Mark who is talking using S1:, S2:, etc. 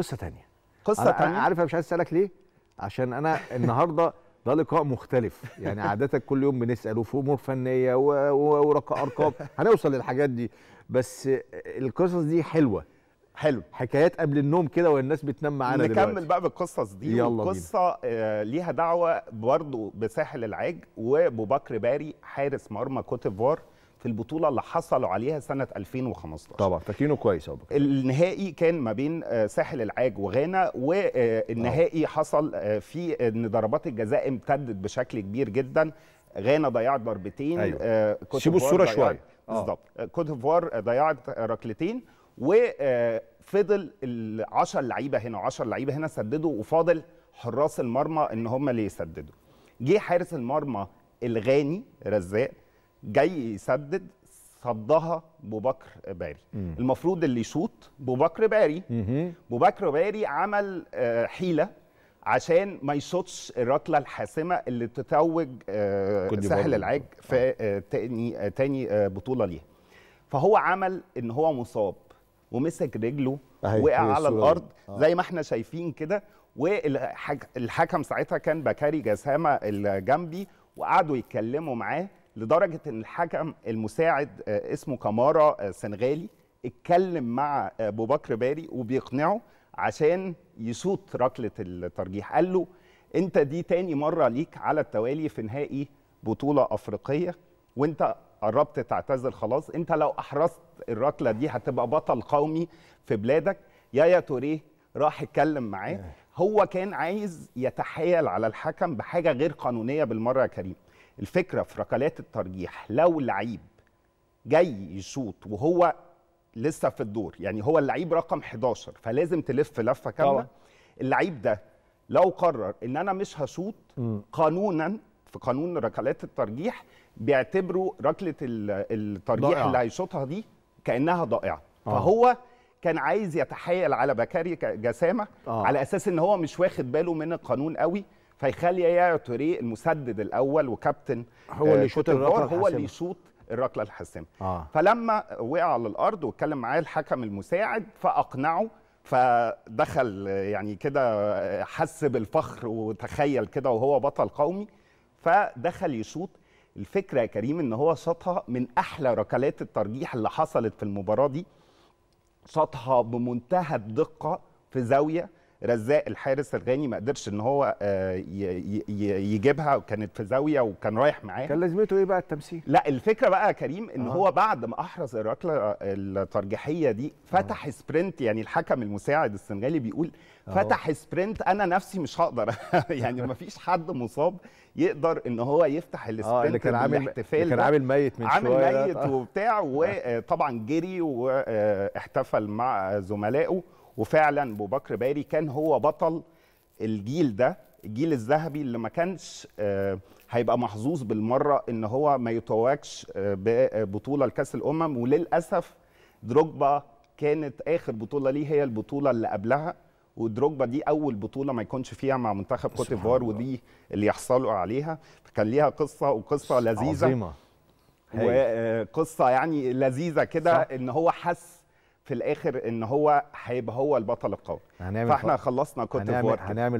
S1: قصه تانية قصه تانية عارف انا مش عايز اسالك ليه عشان انا النهارده ده لقاء مختلف يعني عاده كل يوم بنساله في امور فنيه وارقام هنوصل للحاجات دي بس القصص دي حلوه حلو حكايات قبل النوم كده والناس بتنام معانا دلوقتي نكمل بقى بالقصص دي يلا قصه آه ليها دعوه برضه بساحل العاج وبوبكر بكر باري حارس مرمى كوت ديفوار في البطوله اللي حصلوا عليها سنه 2015 طبعا فاكرينه كويس يا النهائي كان ما بين آه، ساحل العاج وغانا والنهائي آه. حصل آه، في ان ضربات الجزاء امتدت بشكل كبير جدا غانا ضيعت ضربتين أيوة. آه سيبوا الصوره شويه بالظبط كوت ديفوار ضيعت ركلتين وفضل ال 10 لعيبه هنا 10 لعيبه هنا سددوا وفاضل حراس المرمى ان هم اللي يسددوا جه حارس المرمى الغاني رزاق جاي يسدد صدها بوبكر باري مم. المفروض اللي يشوط بوبكر باري بوبكر باري عمل آه، حيله عشان ما يشوطش الركله الحاسمه اللي تتوج آه، ساحل العاج آه. في تاني تاني بطوله ليها فهو عمل ان هو مصاب ومسك رجله وقع على الارض زي ما احنا شايفين كده والحكم ساعتها كان بكاري جسامه الجنبي وقعدوا يتكلموا معاه لدرجه ان الحكم المساعد آه، اسمه كمارا آه، سنغالي اتكلم مع آه، ابو بكر باري وبيقنعه عشان يشوط ركله الترجيح قال له انت دي تاني مره ليك على التوالي في نهائي بطوله افريقيه وانت قربت تعتزل خلاص انت لو احرزت الركله دي هتبقى بطل قومي في بلادك يا يا توريه راح اتكلم معاه إيه. هو كان عايز يتحايل على الحكم بحاجه غير قانونيه بالمره يا كريم الفكره في ركلات الترجيح لو لعيب جاي يشوط وهو لسه في الدور يعني هو اللعيب رقم 11 فلازم تلف لفه كامله اللعيب ده لو قرر ان انا مش هشوط قانونا في قانون ركلات الترجيح بيعتبروا ركله الترجيح ضائع. اللي هيشوطها دي كانها ضائعه آه. فهو كان عايز يتحايل على بكاري جسامه آه. على اساس ان هو مش واخد باله من القانون قوي فيخلي يا توريه المسدد الاول وكابتن هو اللي آه، يشوط الركله هو اللي يشوط الركله الحاسمه آه. فلما وقع على الارض واتكلم معاه الحكم المساعد فاقنعه فدخل يعني كده آه، حس بالفخر وتخيل كده وهو بطل قومي فدخل يشوط الفكره يا كريم ان هو شاطها من احلى ركلات الترجيح اللي حصلت في المباراه دي شاطها بمنتهى الدقه في زاويه رزاق الحارس الغاني ما قدرش ان هو آه، يجيبها وكانت في زاويه وكان رايح معاه كان لازمته ايه بقى التمثيل لا الفكره بقى يا كريم ان آه. هو بعد ما احرز الركله آه، الترجيحيه دي فتح آه. سبرنت يعني الحكم المساعد السنغالي بيقول فتح أوه. سبرنت انا نفسي مش هقدر يعني ما فيش حد مصاب يقدر ان هو يفتح آه، السبرنت اللي كان عامل اللي كان عامل ميت من عامل شويه عامل ميت وبتاع وطبعا جري واحتفل مع زملائه وفعلا ابو بكر باري كان هو بطل الجيل ده الجيل الذهبي اللي ما كانش آه، هيبقى محظوظ بالمره ان هو ما يتوجش ببطوله آه، لكاس الامم وللاسف دروجبا كانت اخر بطوله ليه هي البطوله اللي قبلها ودروجبا دي اول بطوله ما يكونش فيها مع منتخب كوت ديفوار ودي اللي يحصلوا عليها فكان ليها قصه وقصه لذيذه عظيمه وقصه يعني لذيذه كده ان هو حس في الاخر ان هو هيبقى هو البطل القوي فاحنا خلصنا كوت ديفوار هنعمل